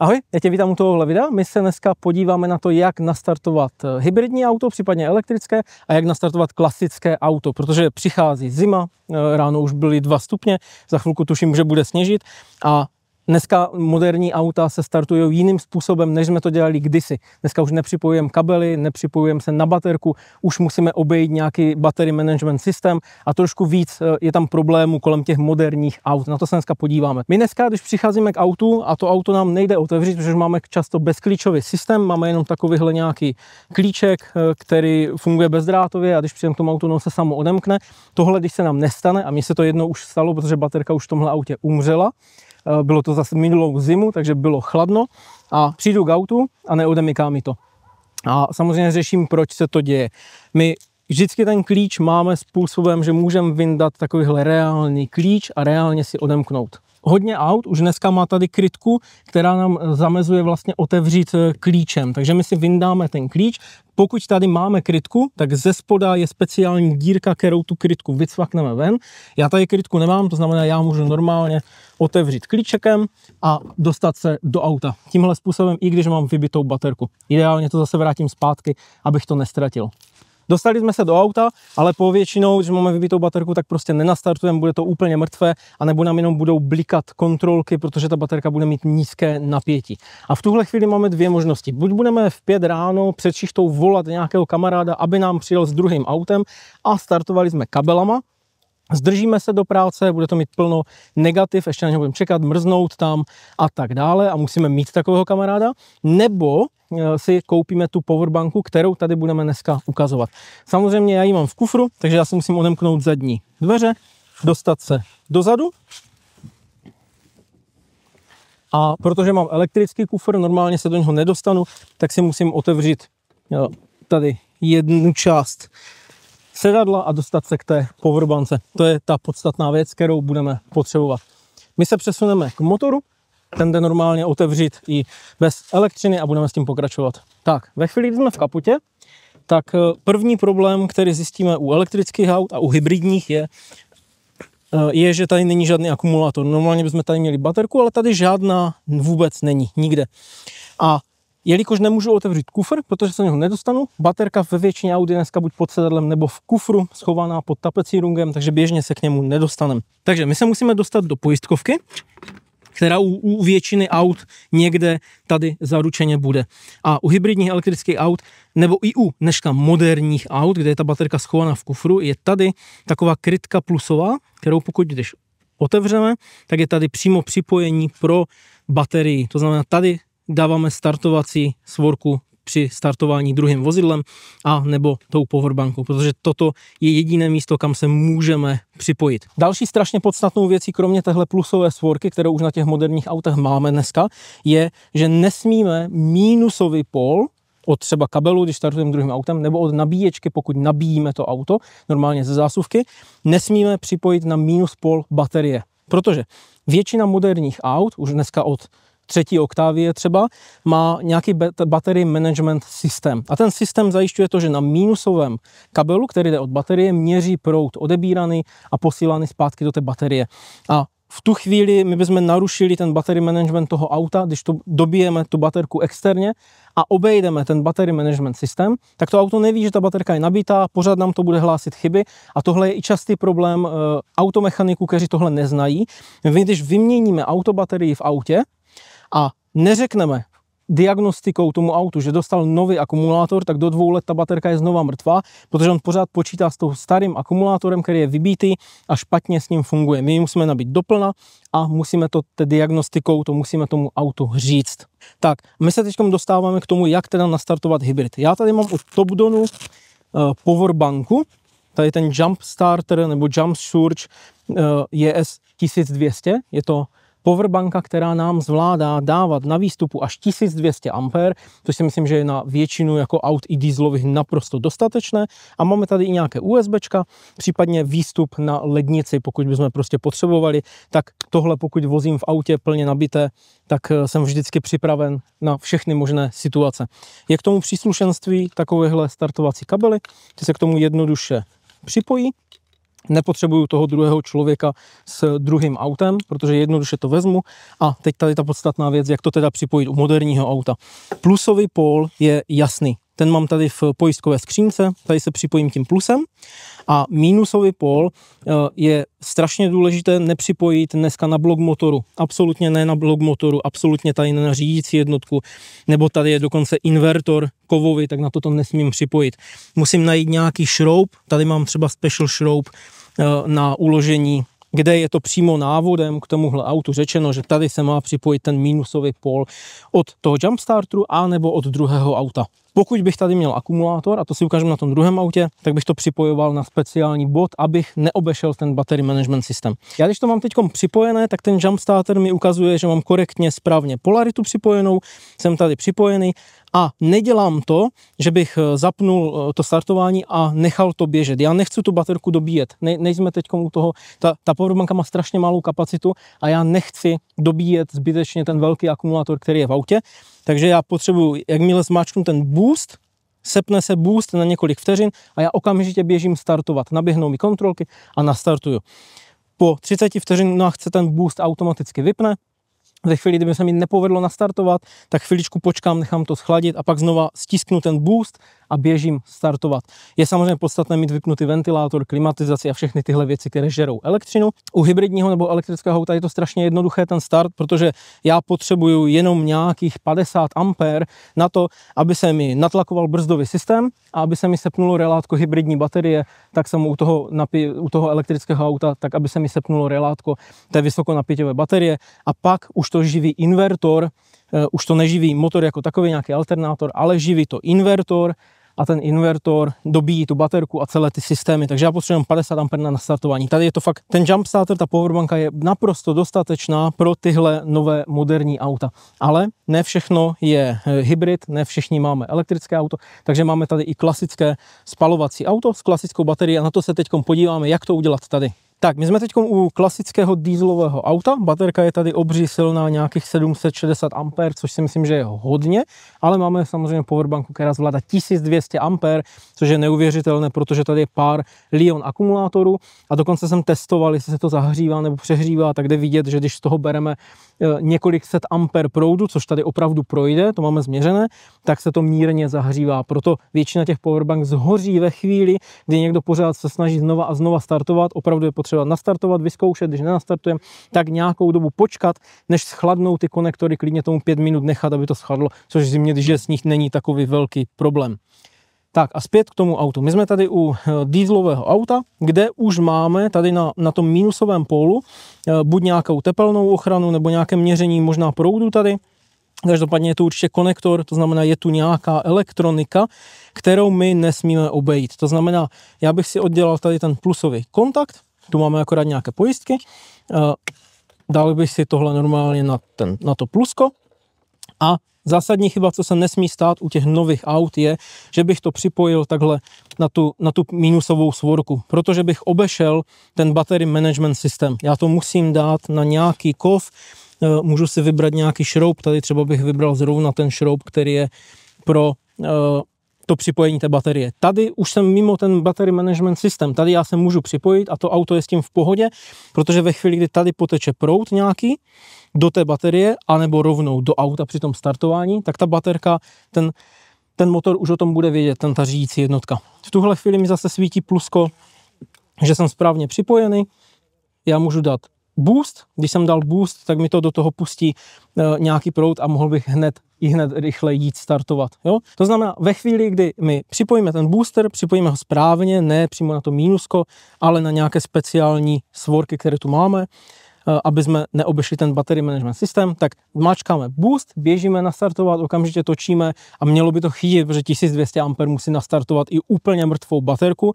Ahoj, já tě vítám u tohohle videa. My se dneska podíváme na to, jak nastartovat eh, hybridní auto, případně elektrické, a jak nastartovat klasické auto, protože přichází zima, eh, ráno už byly dva stupně, za chvilku tuším, že bude sněžit a Dneska moderní auta se startují jiným způsobem, než jsme to dělali kdysi. Dneska už nepřipojujeme kabely, nepřipojujeme se na baterku, už musíme obejít nějaký battery management systém a trošku víc eh, je tam problémů kolem těch moderních aut. Na to se dneska podíváme. My dneska, když přicházíme k autu a to auto nám nejde otevřít, protože máme často bezklíčový systém, máme jenom takovýhle nějaký klíček, eh, který funguje bezdrátově a když přijdeme k tomu autu, no, se samo odemkne. Tohle, když se nám nestane, a mně se to jedno už stalo, protože baterka už v tomhle autě umřela, Eh, bylo to zase minulou zimu, takže bylo chladno a přijdu k autu a neodemyká mi to. A samozřejmě řeším, proč se to děje. My vždycky ten klíč máme způsobem, že můžeme vyndat takovýhle reálný klíč a reálně si odemknout hodně aut už dneska má tady krytku, která nám eh, zamezuje vlastně otevřít eh, klíčem. Takže my si vyndáme ten klíč. Pokud tady máme krytku, tak ze spoda je speciální dírka, kterou tu krytku vycvakneme ven. Já tady krytku nemám, to znamená, já můžu normálně otevřít klíčekem a dostat se do auta. Tímhle způsobem, i když mám vybitou baterku. Ideálně to zase vrátím zpátky, abych to nestratil. Dostali jsme se do auta, ale po většinou, když máme vybitou baterku, tak prostě nenastartujeme, bude to úplně mrtvé, anebo nám jenom budou blikat kontrolky, protože ta baterka bude mít nízké napětí. A v tuhle chvíli máme dvě možnosti. Buď budeme v pět ráno před šichtou volat nějakého kamaráda, aby nám přijel s druhým autem a startovali jsme kabelama, Zdržíme se do práce, bude to mít plno negativ, ještě na něj budeme čekat, mrznout tam a tak dále a musíme mít takového kamaráda, nebo eh, si koupíme tu powerbanku, kterou tady budeme dneska ukazovat. Samozřejmě já ji mám v kufru, takže já si musím odemknout zadní dveře, dostat se dozadu. A protože mám elektrický kufr, normálně se do něho nedostanu, tak si musím otevřít tady jednu část sedadla a dostat se k té powerbance. To je ta podstatná věc, kterou budeme potřebovat. My se přesuneme k motoru, ten jde normálně otevřít i bez elektřiny a budeme s tím pokračovat. Tak, ve chvíli, kdy jsme v kapotě, tak eh, první problém, který zjistíme u elektrických aut a u hybridních je, eh, je, že tady není žádný akumulátor. Normálně bychom tady měli baterku, ale tady žádná vůbec není, nikde. A Jelikož nemůžu otevřít kufr, protože se něho nedostanu, baterka ve většině Audi dneska buď pod sedadlem nebo v kufru, schovaná pod tapecírungem, takže běžně se k němu nedostaneme. Takže my se musíme dostat do pojistkovky, která u, u většiny aut někde tady zaručeně bude. A u hybridních elektrických aut, nebo i u dneška moderních aut, kde je ta baterka schovaná v kufru, je tady taková krytka plusová, kterou pokud když otevřeme, tak je tady přímo připojení pro baterii. To znamená, tady dáváme startovací svorku při startování druhým vozidlem a nebo tou powerbankou, protože toto je jediné místo, kam se můžeme připojit. Další strašně podstatnou věcí, kromě téhle plusové svorky, kterou už na těch moderních autech máme dneska, je, že nesmíme mínusový pol od třeba kabelu, když startujeme druhým autem, nebo od nabíječky, pokud nabíjíme to auto, normálně ze zásuvky, nesmíme připojit na mínus pol baterie. Protože většina moderních aut, už dneska od třetí Octavie třeba, má nějaký battery management systém. A ten systém zajišťuje to, že na mínusovém kabelu, který jde od baterie, měří proud odebíraný a posílaný zpátky do té baterie. A v tu chvíli my bychom narušili ten battery management toho auta, když to dobijeme tu baterku externě a obejdeme ten battery management systém, tak to auto neví, že ta baterka je nabitá, pořád nám to bude hlásit chyby a tohle je i častý problém e, eh, automechaniků, kteří tohle neznají. My když vyměníme autobaterii v autě, a neřekneme diagnostikou tomu autu, že dostal nový akumulátor, tak do dvou let ta baterka je znova mrtvá, protože on pořád počítá s tou starým akumulátorem, který je vybítý a špatně s ním funguje. My musíme nabít doplna a musíme to te diagnostikou, to musíme tomu autu říct. Tak, my se teď dostáváme k tomu, jak teda nastartovat hybrid. Já tady mám od Topdonu eh, powerbanku, tady ten Jump Starter nebo Jump Surge ES eh, 1200, je to powerbanka, která nám zvládá dávat na výstupu až 1200 A, což si myslím, že je na většinu jako aut i dieselových naprosto dostatečné. A máme tady i nějaké USB, případně výstup na lednici, pokud bychom prostě potřebovali, tak tohle pokud vozím v autě plně nabité, tak eh, jsem vždycky připraven na všechny možné situace. Je k tomu příslušenství takovéhle startovací kabely, ty se k tomu jednoduše připojí nepotřebuju toho druhého člověka s druhým autem, protože jednoduše to vezmu. A teď tady ta podstatná věc, jak to teda připojit u moderního auta. Plusový pól je jasný ten mám tady v pojistkové skřínce, tady se připojím tím plusem a mínusový pol eh, je strašně důležité nepřipojit dneska na blok motoru, absolutně ne na blok motoru, absolutně tady na řídící jednotku, nebo tady je dokonce invertor kovový, tak na to to nesmím připojit. Musím najít nějaký šroub, tady mám třeba special šroub eh, na uložení kde je to přímo návodem k tomuhle autu řečeno, že tady se má připojit ten mínusový pol od toho jumpstarteru a nebo od druhého auta. Pokud bych tady měl akumulátor, a to si ukážu na tom druhém autě, tak bych to připojoval na speciální bod, abych neobešel ten battery management systém. Já když to mám teď připojené, tak ten jump starter mi ukazuje, že mám korektně správně polaritu připojenou, jsem tady připojený a nedělám to, že bych eh, zapnul eh, to startování a nechal to běžet. Já nechci tu baterku dobíjet. Ne, nejsme teď u toho, ta, ta powerbanka má strašně malou kapacitu a já nechci dobíjet zbytečně ten velký akumulátor, který je v autě. Takže já potřebuji, jakmile zmáčknu ten boost, sepne se boost na několik vteřin a já okamžitě běžím startovat. Naběhnou mi kontrolky a nastartuju. Po 30 vteřinách se no ten boost automaticky vypne, ve chvíli, kdyby se mi nepovedlo nastartovat, tak chviličku počkám, nechám to schladit a pak znova stisknu ten boost a běžím startovat. Je samozřejmě podstatné mít vypnutý ventilátor, klimatizaci a všechny tyhle věci, které žerou elektřinu. U hybridního nebo elektrického auta je to strašně jednoduché ten start, protože já potřebuju jenom nějakých 50 ampér na to, aby se mi natlakoval brzdový systém a aby se mi sepnulo relátko hybridní baterie, tak jsem u toho, napi- u toho elektrického auta, tak aby se mi sepnulo relátko té vysokonapěťové baterie a pak už to živí invertor, eh, už to neživí motor jako takový nějaký alternátor, ale živí to invertor a ten invertor dobíjí tu baterku a celé ty systémy. Takže já potřebuji 50 amper na nastartování. Tady je to fakt, ten jump starter, ta powerbanka je naprosto dostatečná pro tyhle nové moderní auta. Ale ne všechno je eh, hybrid, ne všichni máme elektrické auto, takže máme tady i klasické spalovací auto s klasickou baterií a na to se teď podíváme, jak to udělat tady. Tak, my jsme teď u klasického dýzlového auta. Baterka je tady obří silná, nějakých 760 A, což si myslím, že je hodně, ale máme samozřejmě powerbanku, která zvládá 1200 A, což je neuvěřitelné, protože tady je pár Lion akumulátorů a dokonce jsem testoval, jestli se to zahřívá nebo přehřívá, tak jde vidět, že když z toho bereme eh, několik set amper proudu, což tady opravdu projde, to máme změřené, tak se to mírně zahřívá. Proto většina těch powerbank zhoří ve chvíli, kdy někdo pořád se snaží znova a znova startovat, opravdu je potřeba potřeba nastartovat, vyzkoušet, když nenastartujeme, tak nějakou dobu počkat, než schladnou ty konektory, klidně tomu pět minut nechat, aby to schladlo, což zimně, když je z nich není takový velký problém. Tak a zpět k tomu autu. My jsme tady u eh, dýzlového auta, kde už máme tady na, na tom mínusovém pólu eh, buď nějakou tepelnou ochranu nebo nějaké měření možná proudu tady. Každopádně je tu určitě konektor, to znamená, je tu nějaká elektronika, kterou my nesmíme obejít. To znamená, já bych si oddělal tady ten plusový kontakt, tu máme akorát nějaké pojistky. Eh, dal bych si tohle normálně na, ten, na to plusko a zásadní chyba, co se nesmí stát u těch nových aut je, že bych to připojil takhle na tu, na tu minusovou svorku, protože bych obešel ten battery management systém. Já to musím dát na nějaký kov, eh, můžu si vybrat nějaký šroub, tady třeba bych vybral zrovna ten šroub, který je pro eh, to připojení té baterie. Tady už jsem mimo ten battery management systém, tady já se můžu připojit a to auto je s tím v pohodě, protože ve chvíli, kdy tady poteče prout nějaký do té baterie, anebo rovnou do auta při tom startování, tak ta baterka, ten, ten motor už o tom bude vědět, ten ta řídící jednotka. V tuhle chvíli mi zase svítí plusko, že jsem správně připojený, já můžu dát boost, když jsem dal boost, tak mi to do toho pustí eh, nějaký prout a mohl bych hned i hned rychle jít startovat. Jo? To znamená, ve chvíli, kdy my připojíme ten booster, připojíme ho správně, ne přímo na to mínusko, ale na nějaké speciální svorky, které tu máme, eh, aby jsme neobešli ten battery management systém, tak mačkáme boost, běžíme nastartovat, okamžitě točíme a mělo by to chytit, protože 1200 A musí nastartovat i úplně mrtvou baterku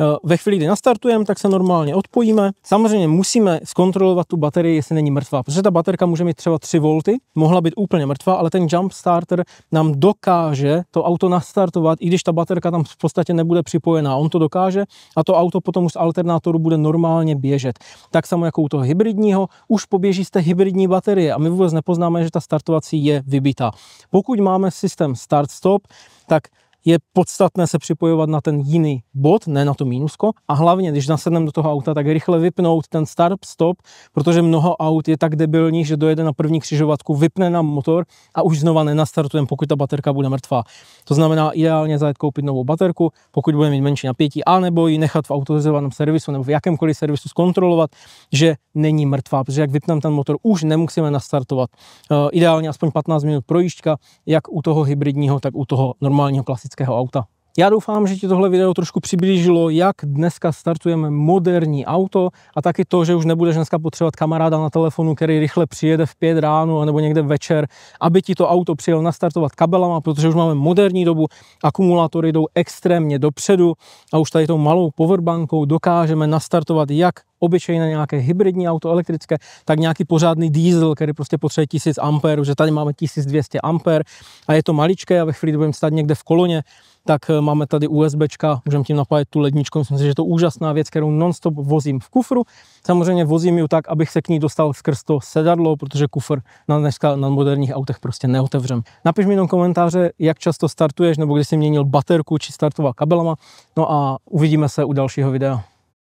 Eh, ve chvíli, kdy nastartujeme, tak se normálně odpojíme. Samozřejmě musíme zkontrolovat tu baterii, jestli není mrtvá, protože ta baterka může mít třeba 3 V, mohla být úplně mrtvá, ale ten jump starter nám dokáže to auto nastartovat, i když ta baterka tam v podstatě nebude připojená. On to dokáže a to auto potom už z alternátoru bude normálně běžet. Tak samo jako u toho hybridního, už poběží z té hybridní baterie a my vůbec nepoznáme, že ta startovací je vybitá. Pokud máme systém start-stop, tak je podstatné se připojovat na ten jiný bod, ne na to mínusko. A hlavně, když nasedneme do toho auta, tak rychle vypnout ten start, stop, protože mnoho aut je tak debilní, že dojede na první křižovatku, vypne nám motor a už znova nenastartujeme, pokud ta baterka bude mrtvá. To znamená ideálně zajet koupit novou baterku, pokud bude mít menší napětí, anebo ji nechat v autorizovaném servisu nebo v jakémkoliv servisu zkontrolovat, že není mrtvá, protože jak vypneme ten motor, už nemusíme nastartovat. Eh, ideálně aspoň 15 minut projížďka, jak u toho hybridního, tak u toho normálního klasického skal jeg ha òg, da. Já doufám, že ti tohle video trošku přiblížilo, jak dneska startujeme moderní auto a taky to, že už nebudeš dneska potřebovat kamaráda na telefonu, který rychle přijede v pět ráno nebo někde večer, aby ti to auto přijel nastartovat kabelama, protože už máme moderní dobu, akumulátory jdou extrémně dopředu a už tady tou malou powerbankou dokážeme nastartovat jak obyčejné nějaké hybridní auto elektrické, tak nějaký pořádný diesel, který prostě potřebuje 1000 amperů, že tady máme 1200 amper a je to maličké a ve chvíli, kdy budeme stát někde v koloně, tak eh, máme tady USBčka, můžeme tím napájet tu ledničku, myslím si, že to je úžasná věc, kterou nonstop vozím v kufru. Samozřejmě vozím ji tak, abych se k ní dostal skrz to sedadlo, protože kufr na dneska na moderních autech prostě neotevřem. Napiš mi do komentáře, jak často startuješ, nebo kdy jsi měnil baterku či startoval kabelama, no a uvidíme se u dalšího videa.